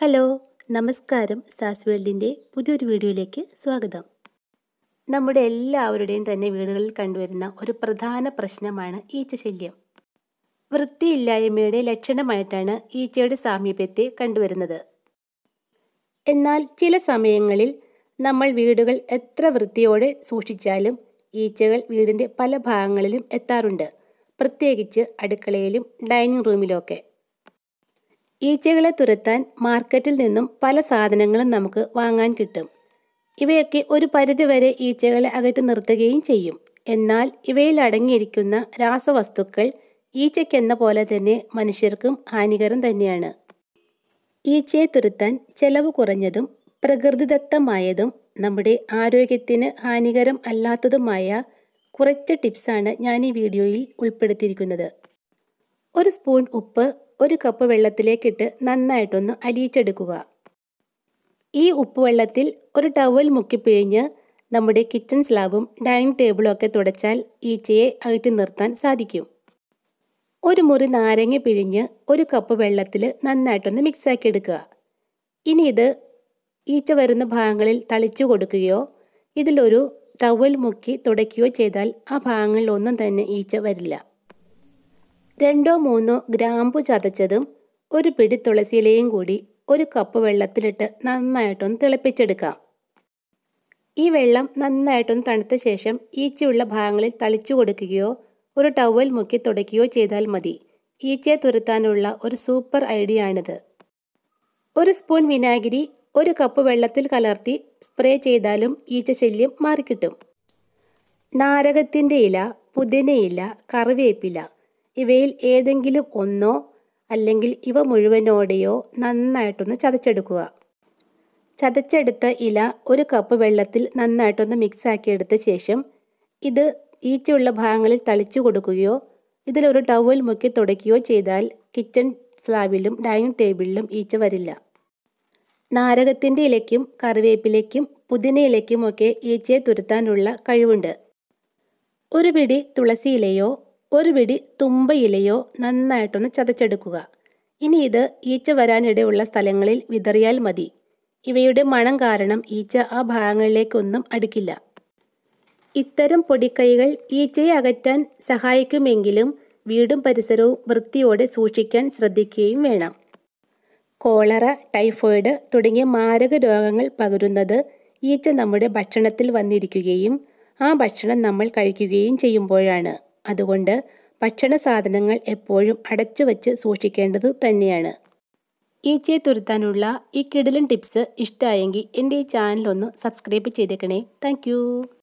hello നമസ്കാരം സാസ് വേൾഡിൻ്റെ പുതിയൊരു വീഡിയോയിലേക്ക് സ്വാഗതം നമ്മുടെ എല്ലാവരുടെയും തന്നെ വീടുകളിൽ കണ്ടുവരുന്ന ഒരു പ്രധാന പ്രശ്നമാണ് ഈച്ച ശല്യം വൃത്തിയില്ലായ്മയുടെ ലക്ഷണമായിട്ടാണ് ഈച്ചയുടെ സാമീപ്യത്തെ കണ്ടുവരുന്നത് എന്നാൽ ചില സമയങ്ങളിൽ നമ്മൾ വീടുകൾ എത്ര വൃത്തിയോടെ സൂക്ഷിച്ചാലും ഈച്ചകൾ വീടിൻ്റെ പല ഭാഗങ്ങളിലും എത്താറുണ്ട് പ്രത്യേകിച്ച് അടുക്കളയിലും ഡൈനിങ് റൂമിലുമൊക്കെ ഈച്ചകളെ തുരത്താൻ മാർക്കറ്റിൽ നിന്നും പല സാധനങ്ങളും നമുക്ക് വാങ്ങാൻ കിട്ടും ഇവയൊക്കെ ഒരു പരിധിവരെ ഈച്ചകളെ അകറ്റി നിർത്തുകയും ചെയ്യും എന്നാൽ ഇവയിൽ അടങ്ങിയിരിക്കുന്ന രാസവസ്തുക്കൾ ഈച്ചയ്ക്കെന്ന പോലെ തന്നെ മനുഷ്യർക്കും ഹാനികരം തന്നെയാണ് ഈച്ചയെ തുരുത്താൻ ചെലവ് കുറഞ്ഞതും പ്രകൃതിദത്തമായതും നമ്മുടെ ആരോഗ്യത്തിന് ഹാനികരം അല്ലാത്തതുമായ കുറച്ച് ടിപ്സാണ് ഞാൻ ഈ വീഡിയോയിൽ ഉൾപ്പെടുത്തിയിരിക്കുന്നത് ഒരു സ്പൂൺ ഉപ്പ് ഒരു കപ്പ് വെള്ളത്തിലേക്കിട്ട് നന്നായിട്ടൊന്ന് അലിയിച്ചെടുക്കുക ഈ ഉപ്പ് വെള്ളത്തിൽ ഒരു ടവൽ മുക്കിപ്പിഴിഞ്ഞ് നമ്മുടെ കിച്ചൺ സ്ലാബും ഡൈനിങ് ടേബിളും ഒക്കെ തുടച്ചാൽ ഈച്ചയെ അകറ്റി നിർത്താൻ സാധിക്കും ഒരു മുറി നാരങ്ങ പിഴിഞ്ഞ് ഒരു കപ്പ് വെള്ളത്തിൽ നന്നായിട്ടൊന്ന് മിക്സാക്കി എടുക്കുക ഇനി ഇത് ഈച്ച വരുന്ന ഭാഗങ്ങളിൽ തളിച്ചു കൊടുക്കുകയോ ഇതിലൊരു ടവൽ മുക്കി തുടയ്ക്കുകയോ ചെയ്താൽ ആ ഭാഗങ്ങളിലൊന്നും തന്നെ ഈച്ച വരില്ല രണ്ടോ മൂന്നോ ഗ്രാമ്പു ചതച്ചതും ഒരു പിടി തുളസിയിലയും കൂടി ഒരു കപ്പ് വെള്ളത്തിലിട്ട് നന്നായിട്ടൊന്ന് തിളപ്പിച്ചെടുക്കാം ഈ വെള്ളം നന്നായിട്ടൊന്ന് തണുത്ത ശേഷം ഈച്ചയുള്ള ഭാഗങ്ങളിൽ തളിച്ചു കൊടുക്കുകയോ ഒരു ടവൽ മുക്കി തുടയ്ക്കുകയോ ചെയ്താൽ മതി ഈച്ചയെ തുരത്താനുള്ള ഒരു സൂപ്പർ ഐഡിയ ആണിത് ഒരു സ്പൂൺ വിനാഗിരി ഒരു കപ്പ് വെള്ളത്തിൽ കലർത്തി സ്പ്രേ ചെയ്താലും ഈച്ച ശല്യം മാറിക്കിട്ടും നാരകത്തിൻ്റെ ഇല പുതിനയില കറിവേപ്പില ഇവയിൽ ഏതെങ്കിലും ഒന്നോ അല്ലെങ്കിൽ ഇവ മുഴുവനോടെയോ നന്നായിട്ടൊന്ന് ചതച്ചെടുക്കുക ചതച്ചെടുത്ത ഇല ഒരു കപ്പ് വെള്ളത്തിൽ നന്നായിട്ടൊന്ന് മിക്സാക്കിയെടുത്ത എടുത്ത ശേഷം ഇത് ഈച്ചയുള്ള ഭാഗങ്ങളിൽ തളിച്ചു കൊടുക്കുകയോ ഇതിലൊരു ടവൽ മുക്കി തുടയ്ക്കുകയോ ചെയ്താൽ കിച്ചൺ സ്ലാബിലും ഡൈനിങ് ടേബിളിലും ഈച്ച വരില്ല നാരകത്തിൻ്റെ ഇലയ്ക്കും കറിവേപ്പിലയ്ക്കും പുതിന ഇലയ്ക്കുമൊക്കെ ഈച്ചയെ തുരുത്താനുള്ള കഴിവുണ്ട് ഒരു പിടി തുളസി ഇലയോ ഒരു പിടി തുമ്പയിലയോ നന്നായിട്ടൊന്ന് ചതച്ചെടുക്കുക ഇനി ഇത് ഈച്ച വരാനിടയുള്ള സ്ഥലങ്ങളിൽ വിതറിയാൽ മതി ഇവയുടെ മണം കാരണം ഈച്ച ആ ഭാഗങ്ങളിലേക്കൊന്നും അടുക്കില്ല ഇത്തരം പൊടിക്കൈകൾ ഈച്ചയെ അകറ്റാൻ സഹായിക്കുമെങ്കിലും വീടും പരിസരവും വൃത്തിയോടെ സൂക്ഷിക്കാൻ ശ്രദ്ധിക്കുകയും വേണം കോളറ ടൈഫോയിഡ് തുടങ്ങിയ മാരക രോഗങ്ങൾ പകരുന്നത് ഈച്ച നമ്മുടെ ഭക്ഷണത്തിൽ വന്നിരിക്കുകയും ആ ഭക്ഷണം നമ്മൾ കഴിക്കുകയും ചെയ്യുമ്പോഴാണ് അതുകൊണ്ട് ഭക്ഷണ സാധനങ്ങൾ എപ്പോഴും അടച്ചു വച്ച് സൂക്ഷിക്കേണ്ടത് തന്നെയാണ് ഈച്ചയെ തുരുത്താനുള്ള ഈ കിടിലൻ ടിപ്സ് ഇഷ്ടമായെങ്കിൽ എൻ്റെ ഈ ചാനലൊന്ന് സബ്സ്ക്രൈബ് ചെയ്തേക്കണേ താങ്ക്